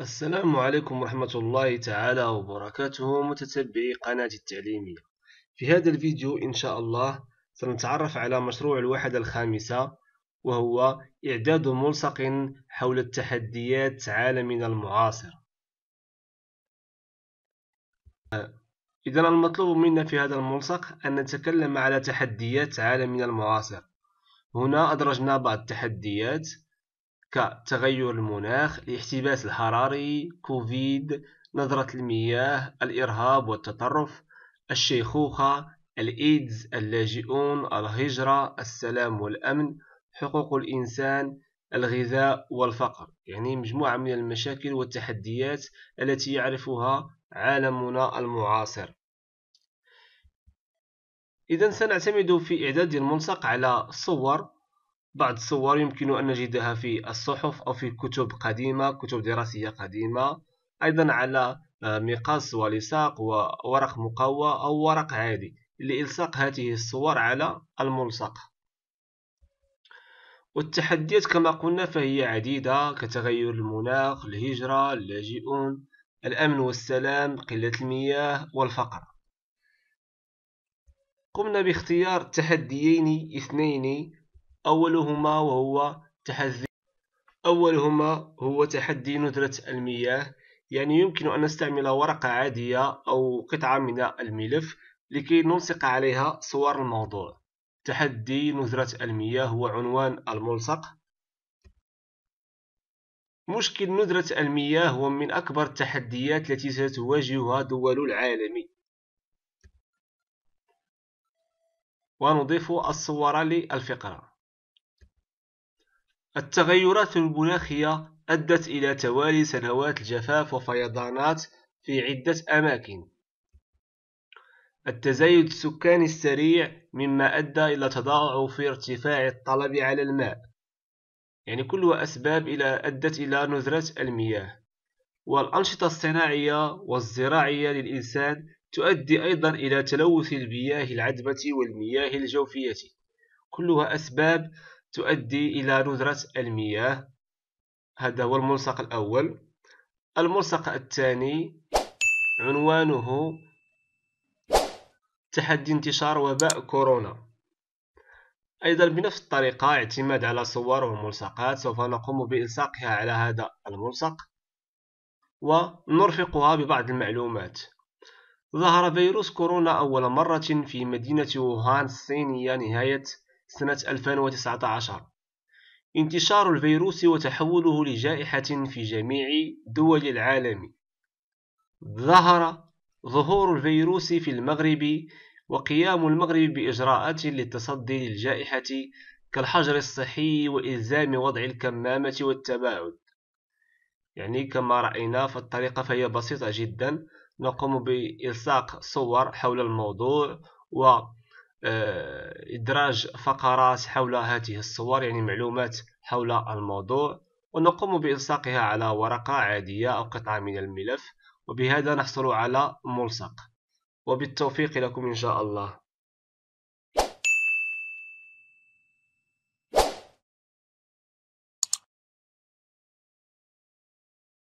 السلام عليكم ورحمة الله تعالى وبركاته متتبعي قناة التعليمية في هذا الفيديو إن شاء الله سنتعرف على مشروع الوحدة الخامسة وهو إعداد ملصق حول التحديات عالمنا المعاصر إذا المطلوب منا في هذا الملصق أن نتكلم على تحديات عالمنا المعاصر هنا أدرجنا بعض التحديات كتغير المناخ الاحتباس الحراري كوفيد نظرة المياه الإرهاب والتطرف الشيخوخة الإيدز اللاجئون الهجرة السلام والأمن حقوق الإنسان الغذاء والفقر يعني مجموعة من المشاكل والتحديات التي يعرفها عالمنا المعاصر إذا سنعتمد في إعداد الملصق على صور بعض الصور يمكن أن نجدها في الصحف أو في كتب قديمة كتب دراسية قديمة أيضا على آه، مقص ولصاق وورق مقوى أو ورق عادي لإلصاق هذه الصور على الملصق والتحديات كما قلنا فهي عديدة كتغير المناخ الهجرة اللاجئون الأمن والسلام قلة المياه والفقر قمنا باختيار تحديين اثنين أولهما وهو تحدي أولهما هو تحدي ندرة المياه يعني يمكن أن نستعمل ورقة عادية أو قطعة من الملف لكي نلصق عليها صور الموضوع تحدي ندرة المياه هو عنوان الملصق مشكل ندرة المياه هو من أكبر التحديات التي ستواجهها دول العالم ونضيف الصور للفقرة التغيرات المناخية أدت إلى توالي سنوات الجفاف وفيضانات في عدة أماكن التزايد السكاني السريع مما أدى إلى تضاعف ارتفاع الطلب على الماء يعني كلها أسباب إلى أدت إلى نزرة المياه والأنشطة الصناعية والزراعية للإنسان تؤدي أيضا إلى تلوث المياه العذبة والمياه الجوفية كلها أسباب تؤدي إلى ندرة المياه هذا هو الملصق الأول الملصق الثاني عنوانه تحدي انتشار وباء كورونا أيضا بنفس الطريقة اعتماد على صور وملصقات سوف نقوم بإلصاقها على هذا الملصق ونرفقها ببعض المعلومات ظهر فيروس كورونا أول مرة في مدينة ووهان الصينية نهاية سنة 2019 انتشار الفيروس وتحوله لجائحة في جميع دول العالم ظهر ظهور الفيروس في المغرب وقيام المغرب بإجراءات للتصدي للجائحة كالحجر الصحي وإلزام وضع الكمامة والتباعد يعني كما رأينا فالطريقة فهي بسيطة جدا نقوم بإلصاق صور حول الموضوع و آه، إدراج فقرات حول هذه الصور يعني معلومات حول الموضوع ونقوم بإلصاقها على ورقة عادية أو قطعة من الملف وبهذا نحصل على ملصق وبالتوفيق لكم إن شاء الله